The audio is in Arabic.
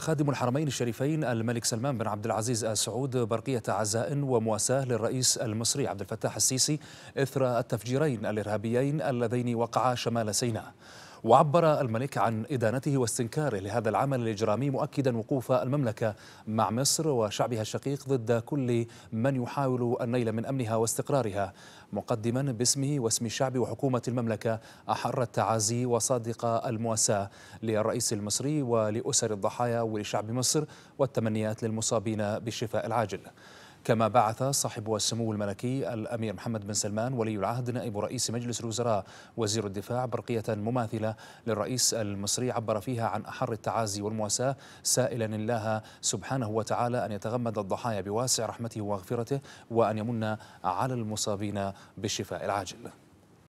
خادم الحرمين الشريفين الملك سلمان بن عبد العزيز ال سعود برقية عزاء ومواساة للرئيس المصري عبد الفتاح السيسي إثر التفجيرين الإرهابيين اللذين وقعا شمال سيناء وعبر الملك عن إدانته واستنكاره لهذا العمل الإجرامي مؤكدا وقوف المملكة مع مصر وشعبها الشقيق ضد كل من يحاول النيل من أمنها واستقرارها مقدما باسمه واسم الشعب وحكومة المملكة أحر التعازي وصادق المواساة للرئيس المصري ولأسر الضحايا ولشعب مصر والتمنيات للمصابين بالشفاء العاجل كما بعث صاحب السمو الملكي الأمير محمد بن سلمان ولي العهد نائب رئيس مجلس الوزراء وزير الدفاع برقية مماثلة للرئيس المصري عبر فيها عن أحر التعازي والمواساة سائلا الله سبحانه وتعالى أن يتغمد الضحايا بواسع رحمته ومغفرته وأن يمن على المصابين بالشفاء العاجل